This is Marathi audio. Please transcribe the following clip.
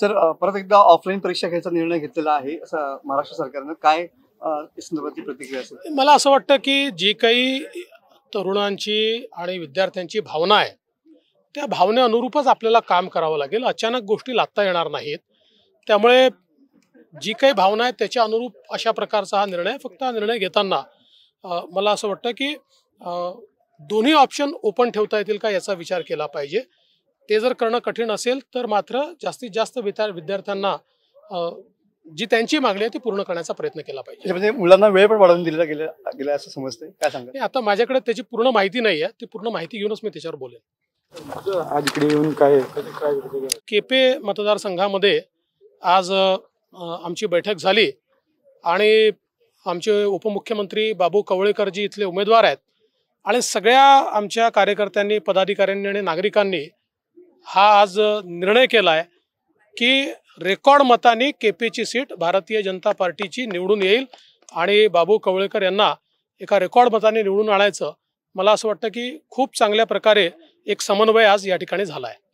सर परत एकदा ऑफलाईन परीक्षा घ्यायचा निर्णय घेतलेला आहे असं महाराष्ट्र सरकारनं काय संदर्भातली प्रतिक्रिया असेल मला असं वाटतं की जी काही तरुणांची आणि विद्यार्थ्यांची भावना आहे त्या भावने अनुरूपच आपल्याला काम करावं लागेल अचानक गोष्टी लादता येणार नाहीत त्यामुळे जी काही भावना आहे त्याच्या अनुरूप अशा प्रकारचा हा निर्णय फक्त हा निर्णय घेताना मला असं वाटतं की दोन्ही ऑप्शन ओपन ठेवता येतील का याचा विचार केला पाहिजे ते जर करणं कठीण असेल तर मात्र जास्तीत जास्त विद्यार्थ्यांना जी त्यांची मागणी आहे ती पूर्ण करण्याचा प्रयत्न केला पाहिजे म्हणजे मुलांना वेळ पण वाढवून दिला गेला गेला असं समजते काय सांगते आता माझ्याकडे त्याची पूर्ण माहिती नाही आहे ती पूर्ण माहिती घेऊनच मी त्याच्यावर बोलेन आज इकडे येऊन काय केपे मतदारसंघामध्ये आज आमची बैठक झाली आणि आमचे उपमुख्यमंत्री बाबू कवळेकरजी इथले उमेदवार आहेत आणि सगळ्या आमच्या कार्यकर्त्यांनी पदाधिकाऱ्यांनी आणि नागरिकांनी हा आज निर्णय केला आहे की रेकॉर्ड मताने केपीची सीट भारतीय जनता पार्टीची निवडून येईल आणि बाबू कवळेकर यांना एका रेकॉर्ड मताने निवडून आणायचं मला असं वाटतं की खूप चांगल्या प्रकारे एक समन्वय आज या ठिकाणी झाला आहे